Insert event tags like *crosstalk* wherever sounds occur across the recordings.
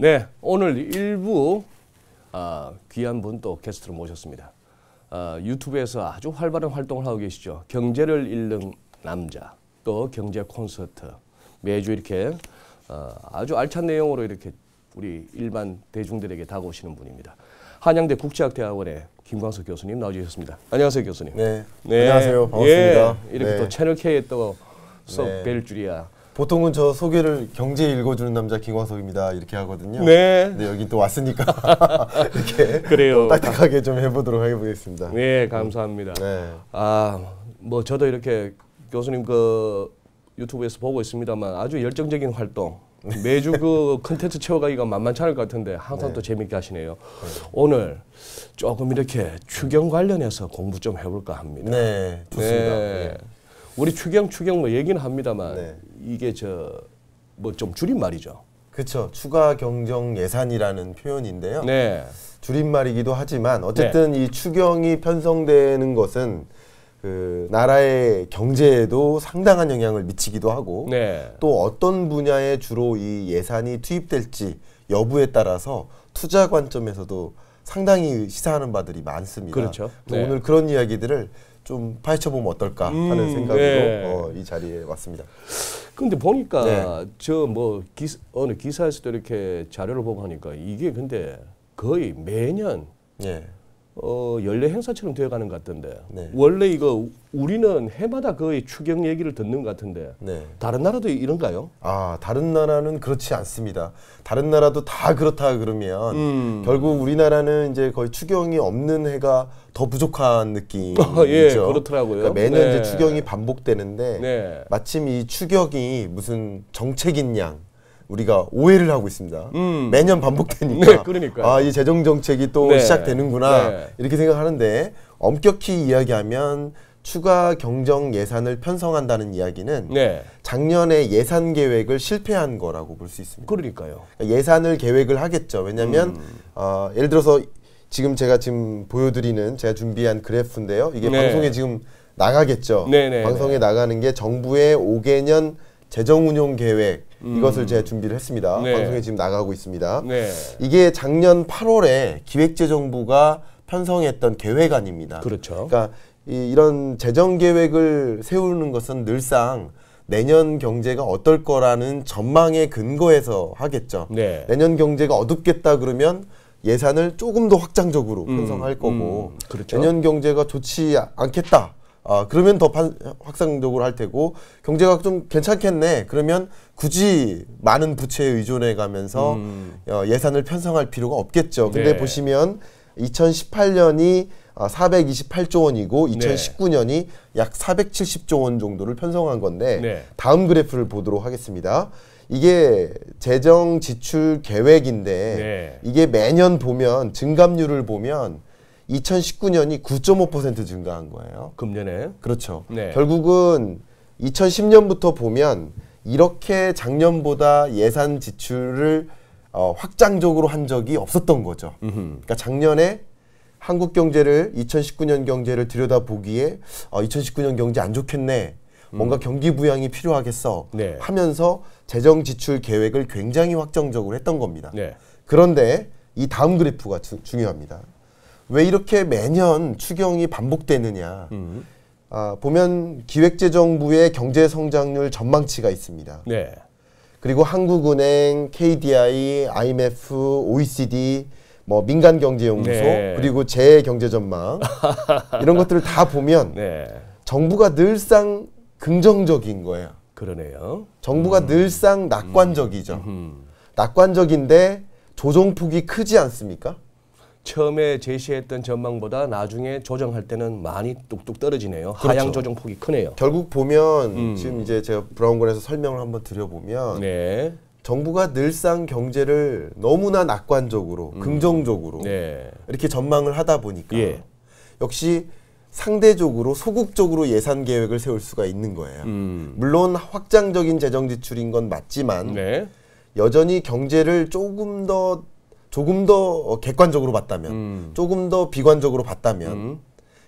네, 오늘 일부 아, 귀한 분 또 게스트로 모셨습니다. 아, 유튜브에서 아주 활발한 활동을 하고 계시죠. 경제를 읽는 남자, 또 경제 콘서트 매주 이렇게 아, 아주 알찬 내용으로 이렇게 우리 일반 대중들에게 다가오시는 분입니다. 한양대 국제학대학원의 김광석 교수님 나와셨습니다 안녕하세요 교수님. 네. 네. 안녕하세요. 반갑습니다. 예, 이렇게 네. 또 채널 K에 또썩뵐 네. 줄이야. 보통은 저 소개를 경제 읽어주는 남자 김광석입니다 이렇게 하거든요. 네. 근데 여기 또 왔으니까 *laughs* 이렇게 그래요. 딱딱하게 좀 해보도록 해보겠습니다. 네, 감사합니다. 네. 아뭐 저도 이렇게 교수님 그 유튜브에서 보고 있습니다만 아주 열정적인 활동. 매주 그 컨텐츠 *laughs* 채워가기가 만만치 않을 것 같은데 항상 네. 또 재밌게 하시네요. 네. 오늘 조금 이렇게 추경 관련해서 공부 좀 해볼까 합니다. 네, 좋습니다. 네. 네. 우리 추경 추경 뭐 얘기는 합니다만 네. 이게 저 뭐 좀 줄임말이죠. 그렇죠. 추가 경정 예산이라는 표현인데요. 네. 줄임말이기도 하지만 어쨌든 네. 이 추경이 편성되는 것은 그 나라의 경제에도 상당한 영향을 미치기도 하고 네. 또 어떤 분야에 주로 이 예산이 투입될지 여부에 따라서 투자 관점에서도 상당히 시사하는 바들이 많습니다. 그렇죠. 네. 오늘 그런 이야기들을 좀 파헤쳐 보면 어떨까 음, 하는 음, 생각으로 네. 어, 이 자리에 왔습니다. 근데 보니까 네. 저뭐 어느 기사에서도 이렇게 자료를 보고 하니까 이게 근데 거의 매년 네. 어, 연례 행사처럼 되어가는 것 같던데 네. 원래 이거 우리는 해마다 거의 추경 얘기를 듣는 것 같은데 네. 다른 나라도 이런가요? 아 다른 나라는 그렇지 않습니다. 다른 나라도 다 그렇다 그러면 음. 결국 우리나라는 이제 거의 추경이 없는 해가 더 부족한 *laughs* 느낌이죠. 예, 그렇더라고요. 그러니까 매년 네. 이제 추경이 반복되는데 네. 마침 이 추격이 무슨 정책인 양 우리가 오해를 하고 있습니다. 음. 매년 반복되니까. *laughs* 네, 아, 이 재정 정책이 또 네. 시작되는구나. 네. 이렇게 생각하는데 엄격히 이야기하면 추가 경정 예산을 편성한다는 이야기는 네. 작년에 예산 계획을 실패한 거라고 볼 수 있습니다. 그러니까요. 그러니까 예산을 계획을 하겠죠. 왜냐하면 음. 어, 예를 들어서 지금 제가 지금 보여드리는 제가 준비한 그래프인데요. 이게 네. 방송에 지금 나가겠죠. 네, 방송에 나가는 게 정부의 5개년 재정 운용 계획 음. 이것을 제가 준비를 했습니다. 네. 방송에 지금 나가고 있습니다. 네. 이게 작년 8월에 기획재정부가 편성했던 계획안입니다. 그렇죠. 그러니까 이, 이런 재정 계획을 세우는 것은 늘상 내년 경제가 어떨 거라는 전망에 근거해서 하겠죠. 네. 내년 경제가 어둡겠다 그러면 예산을 조금 더 확장적으로 음. 편성할 음, 거고 음, 그렇죠. 내년 경제가 좋지 않겠다 어, 그러면 더 파, 확산적으로 할 테고 경제가 좀 괜찮겠네 그러면 굳이 많은 부채에 의존해 가면서 음. 어, 예산을 편성할 필요가 없겠죠. 근데 네. 보시면 2018년이 어, 428조 원이고 2019년이 네. 약 470조 원 정도를 편성한 건데 네. 다음 그래프를 보도록 하겠습니다. 이게 재정 지출 계획인데 네. 이게 매년 보면 증감률을 보면 2019년이 9.5% 증가한 거예요. 금년에. 그렇죠. 네. 결국은 2010년부터 보면 이렇게 작년보다 예산 지출을 어, 확장적으로 한 적이 없었던 거죠. 음흠. 그러니까 작년에 한국 경제를 2019년 경제를 들여다보기에 어, 2019년 경제 안 좋겠네. 음. 뭔가 음. 경기 부양이 필요하겠어 네. 하면서 재정 지출 계획을 굉장히 확정적으로 했던 겁니다. 네. 그런데 이 다음 그래프가 주, 중요합니다. 왜 이렇게 매년 추경이 반복되느냐. 음. 아, 보면 기획재정부의 경제 성장률 전망치가 있습니다. 네. 그리고 한국은행, KDI, IMF, OECD, 뭐 민간 경제 연구소 네. 그리고 재해 경제 전망 *laughs* 이런 것들을 다 보면 네. 정부가 늘상 긍정적인 거예요. 그러네요. 정부가 음. 늘상 낙관적이죠. 음. 음. 낙관적인데 조정폭이 크지 않습니까? 처음에 제시했던 전망보다 나중에 조정할 때는 많이 뚝뚝 떨어지네요. 그렇죠. 하향 조정 폭이 크네요. 결국 보면 음. 지금 이제 제가 브라운관에서 설명을 한번 드려보면 네. 정부가 늘상 경제를 너무나 낙관적으로 음. 긍정적으로 네. 이렇게 전망을 하다 보니까 예. 역시 상대적으로 소극적으로 예산 계획을 세울 수가 있는 거예요. 음. 물론 확장적인 재정 지출인 건 맞지만 네. 여전히 경제를 조금 더 조금 더 객관적으로 봤다면 음. 조금 더 비관적으로 봤다면 음.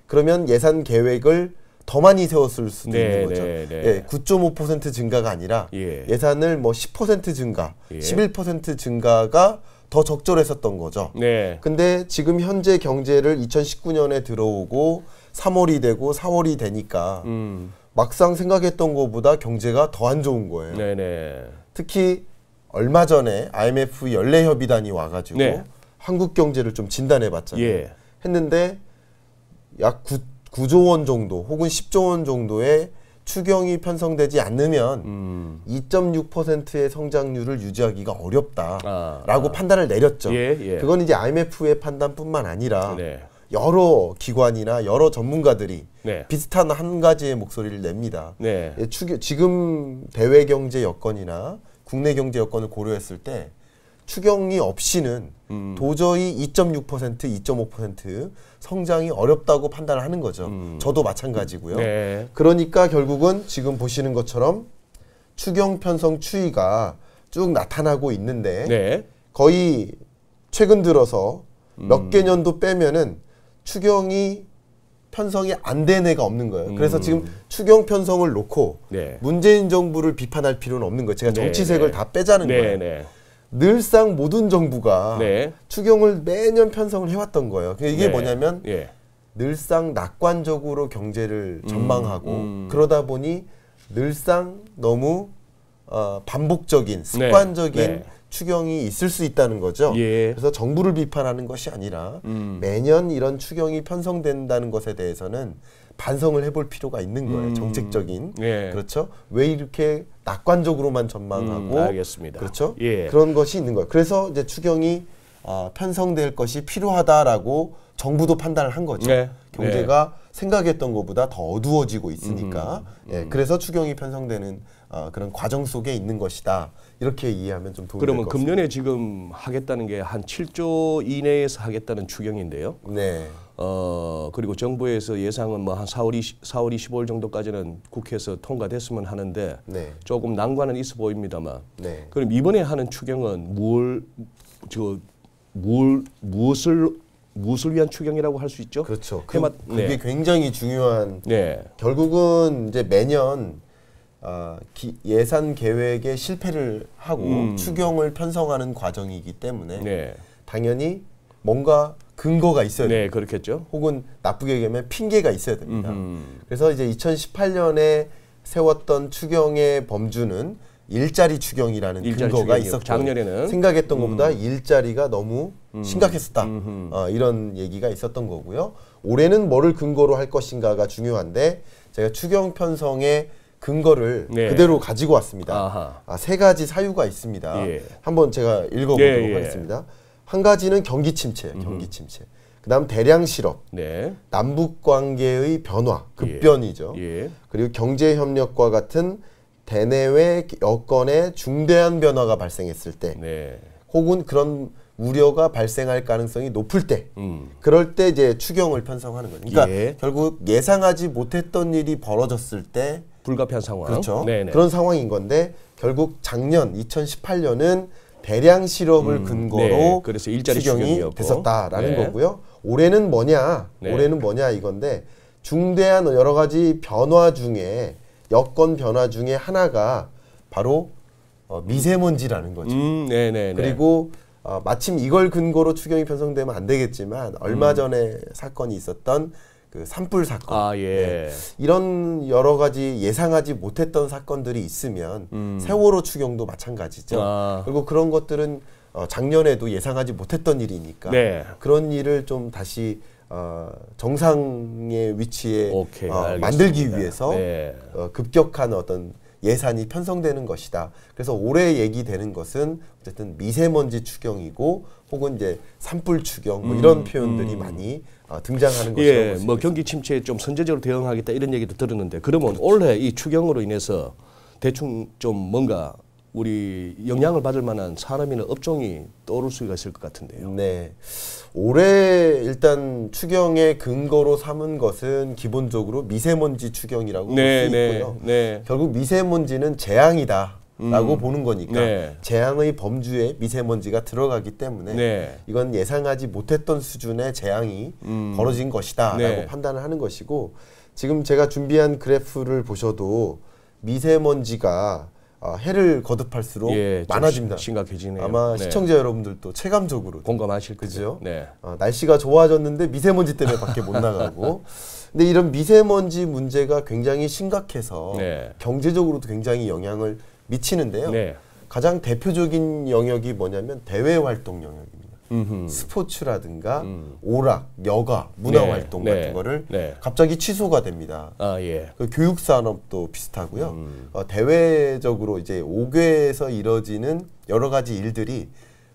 그러면 예산 계획을 더 많이 세웠을 수도 네, 있는 거죠. 네, 네. 예, 9.5% 증가가 아니라 예. 산을 뭐 10% 증가, 예. 11% 증가가 더 적절했었던 거죠. 네. 근데 지금 현재 경제를 2019년에 들어오고 3월이 되고 4월이 되니까 음. 막상 생각했던 것보다 경제가 더 안 좋은 거예요. 네네. 네. 특히 얼마 전에 IMF 연례 협의단이 와가지고 네. 한국 경제를 좀 진단해 봤잖아요. 예. 했는데 약 9, 조원 정도 혹은 10조 원 정도의 추경이 편성되지 않으면 음. 2.6%의 성장률을 유지하기가 어렵다라고 아, 아. 판단을 내렸죠. 예, 예. 그건 이제 IMF의 판단뿐만 아니라 네. 여러 기관이나 여러 전문가들이 네. 비슷한 한 가지의 목소리를 냅니다. 네. 예, 추, 지금 대외 경제 여건이나 국내 경제 여건을 고려했을 때 추경이 없이는 음. 도저히 2.6% 2.5% 성장이 어렵다고 판단을 하는 거죠. 음. 저도 마찬가지고요. 네. 그러니까 결국은 지금 보시는 것처럼 추경 편성 추이가 쭉 나타나고 있는데 네. 거의 최근 들어서 몇개 음. 년도 빼면은 추경이 편성이 안 된 애가 없는 거예요. 음. 그래서 음. 지금 추경 편성을 놓고 네. 문재인 정부를 비판할 필요는 없는 거예요. 제가 네, 정치색을 네. 다 빼자는 네, 거예요. 네. 늘상 모든 정부가 추경을 매년 편성을 해왔던 거예요. 그러니까 이게 뭐냐면 예. 늘상 낙관적으로 경제를 음, 전망하고 음. 음. 그러다 보니 늘상 너무 어, 반복적인 습관적인 추경이 있을 수 있다는 거죠. 예. 그래서 정부를 비판하는 것이 아니라 음. 매년 이런 추경이 편성된다는 것에 대해서는 반성을 해볼 필요가 있는 거예요. 음. 정책적인 예. 그렇죠. 왜 이렇게 낙관적으로만 전망하고 음, 알겠습니다. 그렇죠. 예. 그런 것이 있는 거예요. 그래서 이제 추경이 어, 편성될 것이 필요하다라고 정부도 판단을 한 거죠. 네. 경제가 네. 생각했던 것보다 더 어두워지고 있으니까. 음. 음, 음. 예, 그래서 추경이 편성되는 어, 그런 과정 속에 있는 것이다. 이렇게 이해하면 좀 도움이 될것 같습니다. 그러면 금년에 지금 하겠다는 게 한 7조 이내에서 하겠다는 추경인데요. 네. 어, 그리고 정부에서 예상은 뭐한 4월, 4월 25일 정도까지는 국회에서 통과됐으면 하는데 네. 조금 난관은 있어 보입니다만. 네. 그럼 이번에 하는 추경은 뭘, 저, 뭘, 무엇을 무엇을 위한 추경이라고 할 수 있죠. 그렇죠. 그, 해마, 그게 네. 굉장히 중요한. 네. 결국은 이제 매년 어, 기, 예산 계획에 실패를 하고 음. 추경을 편성하는 과정이기 때문에 네. 당연히 뭔가 근거가 있어야 네, 됩니다. 그렇겠죠. 혹은 나쁘게 얘기하면 핑계가 있어야 됩니다. 음흠. 그래서 이제 2018년에 세웠던 추경의 범주는 일자리 추경이라는 일자리 근거가 있었고 작년에는 생각했던 음. 것보다 일자리가 너무 음. 심각했었다 어, 이런 얘기가 있었던 거고요. 올해는 뭐를 근거로 할 것인가가 중요한데 제가 추경 편성의 근거를 네. 그대로 가지고 왔습니다. 아, 세 가지 사유가 있습니다. 예. 한번 제가 읽어보도록 예, 예. 하겠습니다. 한 가지는 경기 침체, 경기 침체. 그다음 대량 실업, 네. 남북 관계의 변화, 급변이죠. 예. 예. 그리고 경제 협력과 같은 대내외 여건의 중대한 변화가 발생했을 때, 네. 혹은 그런 우려가 발생할 가능성이 높을 때, 음. 그럴 때 이제 추경을 편성하는 거예 그러니까 예. 결국 예상하지 못했던 일이 벌어졌을 때 불가피한 상황. 그렇죠. 네네. 그런 상황인 건데 결국 작년 2018년은 대량 실업을 음, 근거로 네. 그래서 일자리 추경이 됐었다라는 네. 거고요. 올해는 뭐냐? 네. 올해는 뭐냐 이건데 중대한 여러 가지 변화 중에 여건 변화 중에 하나가 바로 어, 미세먼지라는 거죠. 음, 네네 네, 네. 그리고 어, 마침 이걸 근거로 추경이 편성되면 안 되겠지만 얼마 음. 전에 사건이 있었던 그 산불 사건 아, 예. 네. 이런 여러 가지 예상하지 못했던 사건들이 있으면 음. 세월호 추경도 마찬가지죠. 아. 그리고 그런 것들은 어, 작년에도 예상하지 못했던 일이니까 네. 그런 일을 좀 다시 어, 정상의 위치에 오케이, 어, 만들기 위해서 네. 어, 급격한 어떤 예산이 편성되는 것이다. 그래서 올해 얘기되는 것은 어쨌든 미세먼지 추경이고 혹은 이제 산불 추경 뭐 음, 이런 음, 표현들이 음. 많이 아, 등장하는 것이라 예, 뭐 경기 침체에 좀 선제적으로 대응하겠다 이런 얘기도 들었는데 그러면 그렇죠. 올해 이 추경으로 인해서 대충 좀 뭔가 우리 영향을 받을 만한 사람이나 업종이 떠오를 수가 있을 것 같은데요. 네. 올해 일단 추경의 근거로 삼은 것은 기본적으로 미세먼지 추경이라고 볼수 네, 네, 있고요. 네. 결국 미세먼지는 재앙이다. 라고 음. 보는 거니까 네. 재앙의 범주에 미세먼지가 들어가기 때문에 네. 이건 예상하지 못했던 수준의 재앙이 음. 벌어진 것이다 네. 라고 판단을 하는 것이고 지금 제가 준비한 그래프를 보셔도 미세먼지가 어, 해를 거듭할수록 예, 많아집니다. 심각해지네요. 아마 네. 시청자 여러분들도 체감적으로 공감하실 거죠. 네. 어, 날씨가 좋아졌는데 미세먼지 때문에 밖에 못 나가고. *laughs* 근데 이런 미세먼지 문제가 굉장히 심각해서 네. 경제적으로도 굉장히 영향을 미치는데요. 네. 가장 대표적인 영역이 뭐냐면 대외 활동 영역입니다. 음흠. 스포츠라든가 음. 오락, 여가, 문화 네. 활동 네. 같은 거를 네. 갑자기 취소가 됩니다. 아, 예. 그 교육 산업도 비슷하고요. 음. 어, 대외적으로 이제 오개에서 이뤄지는 여러 가지 일들이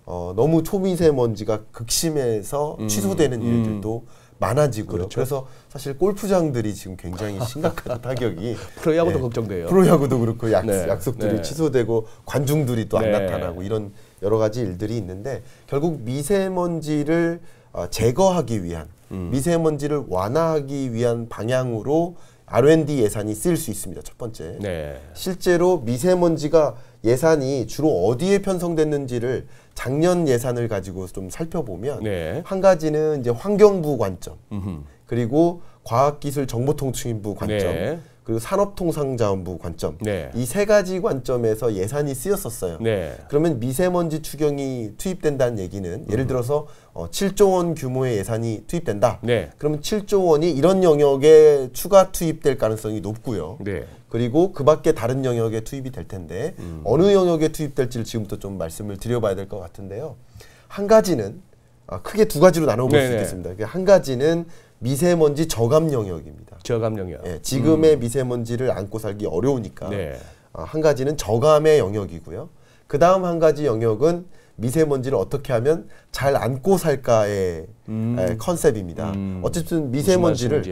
어, 너무 초미세먼지가 극심해서 음. 취소되는 음. 일들도 많아지고요. 그렇죠. 그래서 사실 골프장들이 지금 굉장히 심각한 *laughs* 타격이 프로야구도 예, 걱정돼요. 프로야구도 그렇고 약, 네. 약속들이 네. 취소되고 관중들이 또안 네. 나타나고 이런 여러 가지 일들이 있는데 결국 미세먼지를 어, 제거하기 위한 음. 미세먼지를 완화하기 위한 방향으로 R&D 예산이 쓰일 수 있습니다. 첫 번째. 네. 실제로 미세먼지가 예산이 주로 어디에 편성됐는지를 작년 예산을 가지고 좀 살펴보면 네. 한 가지는 이제 환경부 관점 음흠. 그리고 과학기술정보통신부 관점 네. 그리고 산업통상자원부 관점 네. 이세 가지 관점에서 예산이 쓰였었어요. 네. 그러면 미세먼지 추경이 투입된다는 얘기는 예를 음. 들어서 어, 7조 원 규모의 예산이 투입된다. 네. 그러면 7조 원이 이런 영역에 추가 투입될 가능성이 높고요. 네. 그리고 그 밖에 다른 영역에 투입이 될 텐데 음. 어느 영역에 투입될지를 지금부터 좀 말씀을 드려봐야 될 것 같은데요. 한 가지는 아, 크게 두 가지로 나눠볼 수 네, 네. 있겠습니다. 그 한 가지는 미세먼지 저감 영역입니다. 저감 영역. 예, 지금의 음. 미세먼지를 안고 살기 어려우니까 네. 아, 한 가지는 저감의 영역이고요. 그 다음 한 가지 영역은 미세먼지를 어떻게 하면 잘 안고 살까의 음. 예, 컨셉입니다. 음. 어쨌든 미세먼지를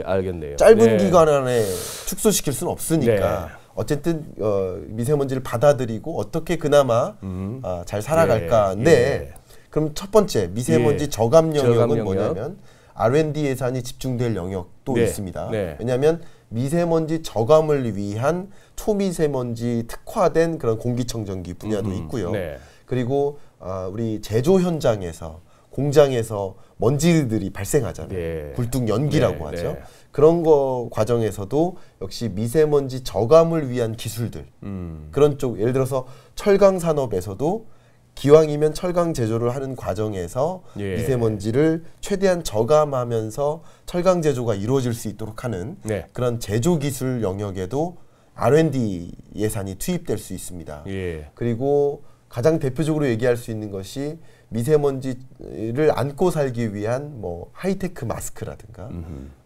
짧은 네. 기간 안에 축소시킬 수는 없으니까. 네. 어쨌든 어, 미세먼지를 받아들이고 어떻게 그나마 음. 아, 잘 살아갈까. 예. 근데 네. 예. 그럼 첫 번째 미세먼지 예. 저감 영역은 저감 영역. 뭐냐면 R&D 예산이 집중될 영역도 네. 있습니다. 네. 왜냐하면 미세먼지 저감을 위한 초미세먼지 특화된 그런 공기청정기 분야도 음, 음. 있고요. 네. 그리고 어, 우리 제조 현장에서 공장에서 먼지들이 발생하잖아요. 네. 굴뚝 연기라고 네, 하죠. 네. 그런 거 과정에서도 역시 미세먼지 저감을 위한 기술들 음. 그런 쪽 예를 들어서 철강 산업에서도 기왕이면 철강 제조를 하는 과정에서 예. 미세먼지를 최대한 저감하면서 철강 제조가 이루어질 수 있도록 하는 네. 그런 제조 기술 영역에도 R&D 예산이 투입될 수 있습니다. 예. 그리고 가장 대표적으로 얘기할 수 있는 것이 미세먼지를 안고 살기 위한 뭐 하이테크 마스크라든가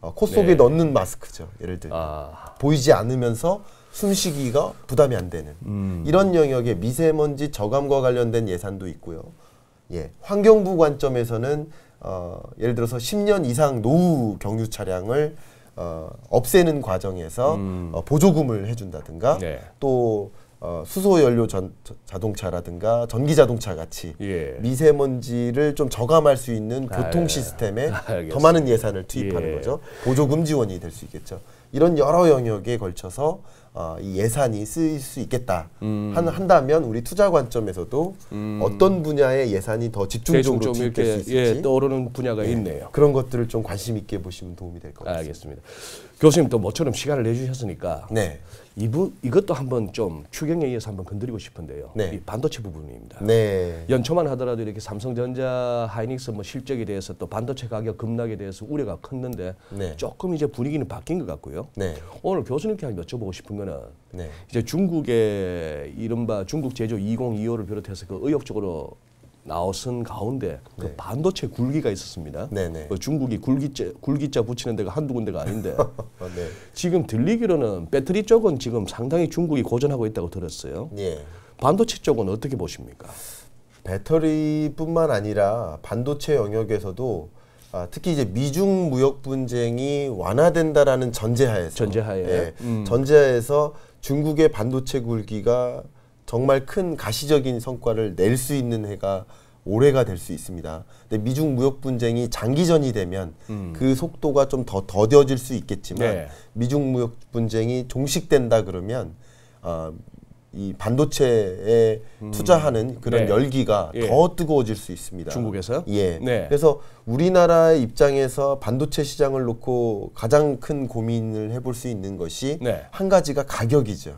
어, 코 속에 네. 넣는 마스크죠. 예를 들면 아. 보이지 않으면서 숨쉬기가 부담이 안 되는 음. 이런 영역에 미세먼지 저감과 관련된 예산도 있고요. 예, 환경부 관점에서는 어, 예를 들어서 10년 이상 노후 경유 차량을 어, 없애는 과정에서 음. 어, 보조금을 해준다든가 네. 또 어, 수소 연료 전, 자동차라든가 전기 자동차 같이 예. 미세먼지를 좀 저감할 수 있는 아, 교통 예. 시스템에 아, *laughs* 예. 더 많은 예산을 투입하는 예. 거죠. 보조금 지원이 될 수 있겠죠. 이런 여러 영역에 걸쳐서 어, 이 예산이 쓰일 수 있겠다 음. 한, 한다면 우리 투자 관점에서도 음. 어떤 분야의 예산이 더 집중적으로 투입될 수 있을지 예, 떠오르는 분야가 예, 있네요. 그런 것들을 좀 관심 있게 보시면 도움이 될 것 같습니다. 알겠습니다. 교수님 또 모처럼 시간을 내주셨으니까 네. 이부, 이것도 한번 좀 추경에 의해서 한번 건드리고 싶은데요. 네. 이 반도체 부분입니다. 네. 연초만 하더라도 이렇게 삼성전자, 하이닉스 뭐 실적에 대해서 또 반도체 가격 급락에 대해서 우려가 컸는데 네. 조금 이제 분위기는 바뀐 것 같고요. 네. 오늘 교수님께 한번 여쭤보고 싶은 거는 네. 이제 중국의 이른바 중국 제조 2025를 비롯해서 그 의욕적으로 나오선 가운데 그 네. 반도체 굴기가 있었습니다. 네, 네. 그 중국이 굴기자 굴기자 붙이는 데가 한두 군데가 아닌데 *laughs* 어, 지금 들리기로는 배터리 쪽은 지금 상당히 중국이 고전하고 있다고 들었어요. 예. 반도체 쪽은 어떻게 보십니까? 배터리뿐만 아니라 반도체 영역에서도 아, 특히 이제 미중 무역 분쟁이 완화된다라는 전제하에서 전제하에 예, 음. 전제하에서 중국의 반도체 굴기가 정말 큰 가시적인 성과를 낼 수 있는 해가 올해가 될 수 있습니다. 근데 미중 무역 분쟁이 장기전이 되면 음. 그 속도가 좀 더 더뎌질 수 있겠지만 네. 미중 무역 분쟁이 종식된다 그러면 어, 이 반도체에 음. 투자하는 그런 네. 열기가 예. 더 뜨거워질 수 있습니다. 중국에서요? 예. 네. 그래서 우리나라의 입장에서 반도체 시장을 놓고 가장 큰 고민을 해볼 수 있는 것이 네. 한 가지가 가격이죠.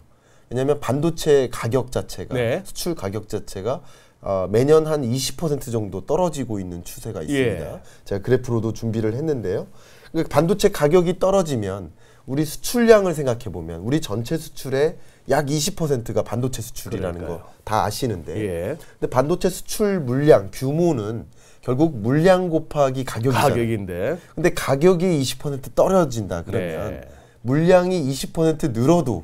왜냐하면 반도체 가격 자체가 네. 수출 가격 자체가 어, 매년 한 20% 정도 떨어지고 있는 추세가 있습니다. 예. 제가 그래프로도 준비를 했는데요. 그러니까 반도체 가격이 떨어지면 우리 수출량을 생각해 보면 우리 전체 수출의 약 20%가 반도체 수출이라는 거 다 아시는데 예. 근데 반도체 수출 물량 규모는 결국 물량 곱하기 가격이잖아요. 가격인데. 근데 가격이 20% 떨어진다 그러면 네. 물량이 20% 늘어도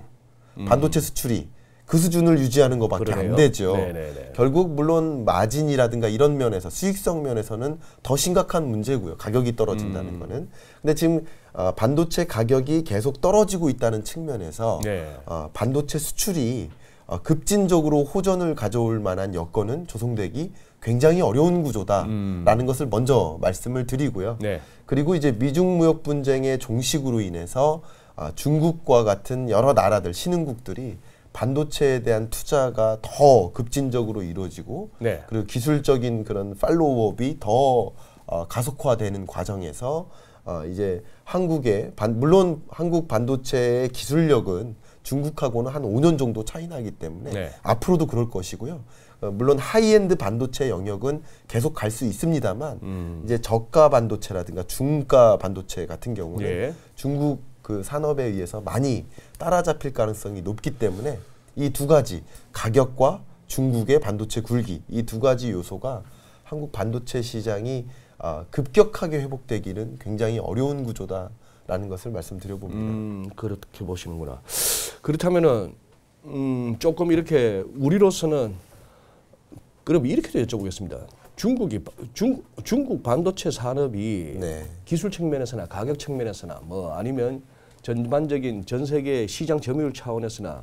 음. 반도체 수출이 그 수준을 유지하는 것밖에 그러네요. 안 되죠. 네네네. 결국 물론 마진이라든가 이런 면에서 수익성 면에서는 더 심각한 문제고요. 가격이 떨어진다는 음. 거는. 근데 지금 어, 반도체 가격이 계속 떨어지고 있다는 측면에서 네. 어, 반도체 수출이 어, 급진적으로 호전을 가져올 만한 여건은 조성되기 굉장히 어려운 구조다라는 음. 것을 먼저 말씀을 드리고요. 네. 그리고 이제 미중 무역 분쟁의 종식으로 인해서 아, 중국과 같은 여러 나라들 신흥국들이 반도체에 대한 투자가 더 급진적으로 이루어지고 네. 그리고 기술적인 그런 팔로우업이 더 어, 가속화되는 과정에서 어, 이제 한국의 반, 물론 한국 반도체의 기술력은 중국하고는 한 5년 정도 차이 나기 때문에 네. 앞으로도 그럴 것이고요. 어, 물론 하이엔드 반도체 영역은 계속 갈 수 있습니다만 음. 이제 저가 반도체라든가 중가 반도체 같은 경우는 예. 중국 그 산업에 의해서 많이 따라잡힐 가능성이 높기 때문에 이 두 가지 가격과 중국의 반도체 굴기 이 두 가지 요소가 한국 반도체 시장이 아, 급격하게 회복되기는 굉장히 어려운 구조다라는 것을 말씀드려 봅니다. 음, 그렇게 보시는구나. 그렇다면은 음, 조금 이렇게 우리로서는 그럼 이렇게 여쭤보겠습니다. 중국이 중, 중국 반도체 산업이 네. 기술 측면에서나 가격 측면에서나 뭐 아니면 전반적인 전 세계 시장 점유율 차원에서나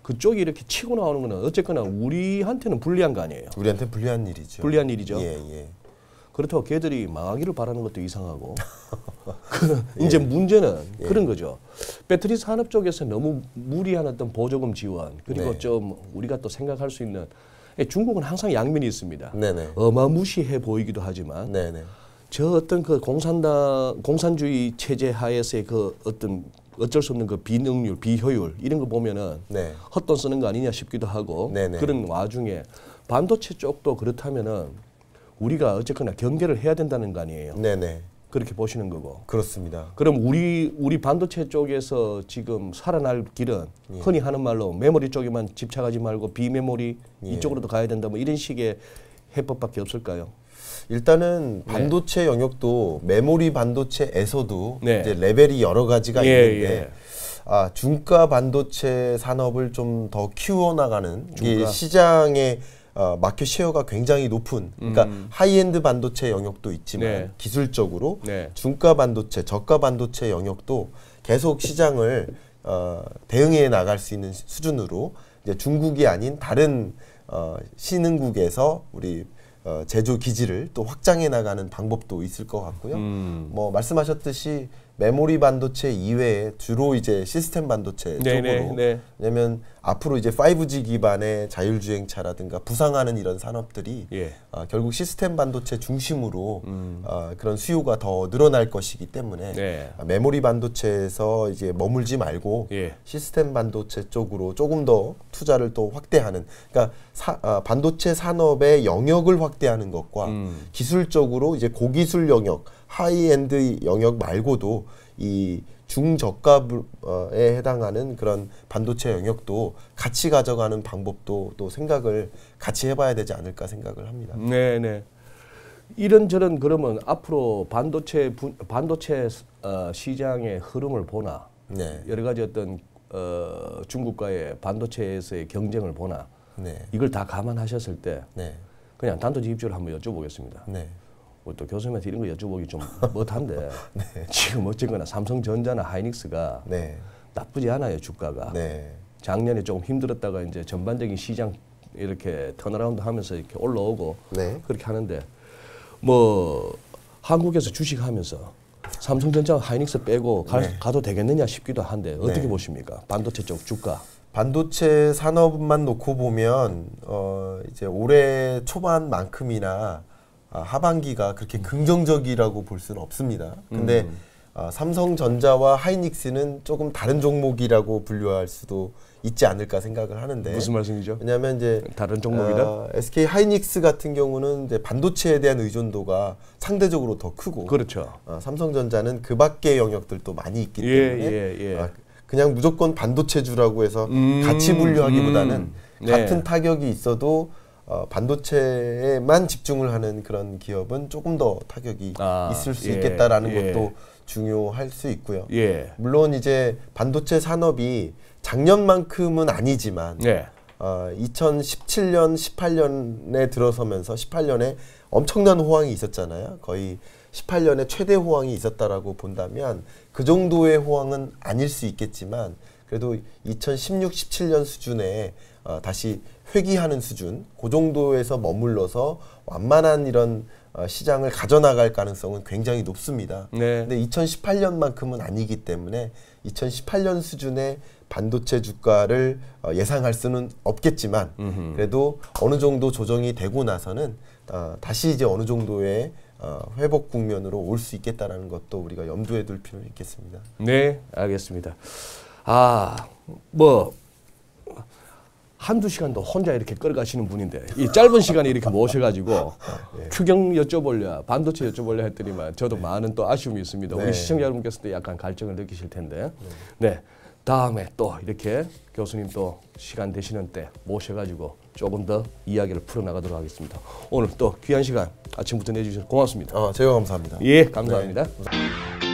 그쪽이 이렇게 치고 나오는 거는 어쨌거나 우리한테는 불리한 거 아니에요. 우리한테 불리한 일이죠. 불리한 일이죠. 예, 예. 그렇다고 걔들이 망하기를 바라는 것도 이상하고 *laughs* 그 이제 예. 문제는 예. 그런 거죠. 배터리 산업 쪽에서 너무 무리한 어떤 보조금 지원 그리고 네. 좀 우리가 또 생각할 수 있는 예, 중국은 항상 양면이 있습니다. 네네. 네. 어마무시해 보이기도 하지만 네네. 네. 저 어떤 그 공산당 공산주의 체제 하에서의 그 어떤 어쩔 수 없는 그 비능률, 비효율 이런 거 보면은 네. 헛돈 쓰는 거 아니냐 싶기도 하고 네네. 네. 그런 와중에 반도체 쪽도 그렇다면은 우리가 어쨌거나 경계를 해야 된다는 거 아니에요. 네네. 네. 그렇게 보시는 거고. 그렇습니다. 그럼 우리 우리 반도체 쪽에서 지금 살아날 길은 예. 흔히 하는 말로 메모리 쪽에만 집착하지 말고 비메모리 예. 이쪽으로도 가야 된다 뭐 이런 식의 해법밖에 없을까요? 일단은 네. 반도체 영역도 메모리 반도체에서도 네. 이제 레벨이 여러 가지가 예, 있는데 예. 아, 중가 반도체 산업을 좀 더 키워나가는 이 시장의 어, 마켓 쉐어가 굉장히 높은 그러니까 음. 하이엔드 반도체 영역도 있지만 네. 기술적으로 네. 중가 반도체, 저가 반도체 영역도 계속 시장을 어, 대응해 나갈 수 있는 수준으로 이제 중국이 아닌 다른 어, 신흥국에서 우리 어, 제조 기지를 또 확장해 나가는 방법도 있을 것 같고요. 음. 뭐 말씀하셨듯이 메모리 반도체 이외에 주로 이제 시스템 반도체 네네, 네, 쪽으로 네. 왜냐면 앞으로 이제 5G 기반의 자율주행차라든가 부상하는 이런 산업들이 예. 어, 결국 시스템 반도체 중심으로 음. 어, 그런 수요가 더 늘어날 것이기 때문에 네. 아, 메모리 반도체에서 이제 머물지 말고 예. 시스템 반도체 쪽으로 조금 더 투자를 또 확대하는 그러니까 사, 어, 반도체 산업의 영역을 확대하는 것과 음. 기술적으로 이제 고기술 영역 하이엔드 영역 말고도 이 중저가에 해당하는 그런 반도체 영역도 같이 가져가는 방법도 또 생각을 같이 해봐야 되지 않을까 생각을 합니다. 네, 네. 이런저런 그러면 앞으로 반도체 부, 반도체 어, 시장의 흐름을 보나 네. 여러 가지 어떤 어, 중국과의 반도체에서의 경쟁을 보나 네. 이걸 다 감안하셨을 때 네. 그냥 단도직입적으로 한번 여쭤보겠습니다. 네. 뭐 또 교수님한테 이런 거 여쭤보기 좀 *laughs* 못한데 네. 지금 어쨌거나 삼성전자나 하이닉스가 네. 나쁘지 않아요 주가가 네. 작년에 조금 힘들었다가 이제 전반적인 시장 이렇게 턴어라운드 하면서 이렇게 올라오고 네. 그렇게 하는데 뭐 한국에서 주식하면서 삼성전자 하이닉스 빼고 갈, 네. 가도 되겠느냐 싶기도 한데 어떻게 네. 보십니까 반도체 쪽 주가 반도체 산업만 놓고 보면 어 이제 올해 초반만큼이나 아, 하반기가 그렇게 음. 긍정적이라고 볼 수는 없습니다. 근데 음. 아, 삼성전자와 하이닉스는 조금 다른 종목이라고 분류할 수도 있지 않을까 생각을 하는데 무슨 말씀이죠? 왜냐하면 이제 다른 종목이다. 아, SK 하이닉스 같은 경우는 이제 반도체에 대한 의존도가 상대적으로 더 크고 그렇죠. 아, 삼성전자는 그밖의 영역들도 많이 있기 예, 때문에 예, 예, 예. 그냥 무조건 반도체주라고 해서 음, 같이 분류하기보다는 음, 같은 네. 타격이 있어도 어, 반도체에만 집중을 하는 그런 기업은 조금 더 타격이 아, 있을 수 예, 있겠다라는 예. 것도 중요할 수 있고요. 예. 물론 이제 반도체 산업이 작년만큼은 아니지만 예. 어, 2017년, 18년에 들어서면서 18년에 엄청난 호황이 있었잖아요. 거의 18년에 최대 호황이 있었다라고 본다면 그 정도의 호황은 아닐 수 있겠지만 그래도 2016, 17년 수준에 어, 다시 회귀하는 수준, 그 정도에서 머물러서 완만한 이런 어, 시장을 가져나갈 가능성은 굉장히 높습니다. 네. 근데 2018년만큼은 아니기 때문에 2018년 수준의 반도체 주가를 어, 예상할 수는 없겠지만 음흠. 그래도 어느 정도 조정이 되고 나서는 어, 다시 이제 어느 정도의 회복 국면으로 올 수 있겠다라는 것도 우리가 염두에 둘 필요는 있겠습니다. 네, 알겠습니다. 아, 뭐 한두 시간도 혼자 이렇게 끌어가시는 분인데 이 짧은 시간에 이렇게 모셔가지고 네. 추경 여쭤볼려 반도체 여쭤볼려 했더니만 저도 네. 많은 또 아쉬움이 있습니다. 네. 우리 시청자 여러분께서도 약간 갈증을 느끼실 텐데 네. 다음에 또 이렇게 교수님 또 시간 되시는 때 모셔가지고 조금 더 이야기를 풀어나가도록 하겠습니다. 오늘 또 귀한 시간 아침부터 내주셔서 고맙습니다. 아, 제가 감사합니다. 예, 감사합니다. 네.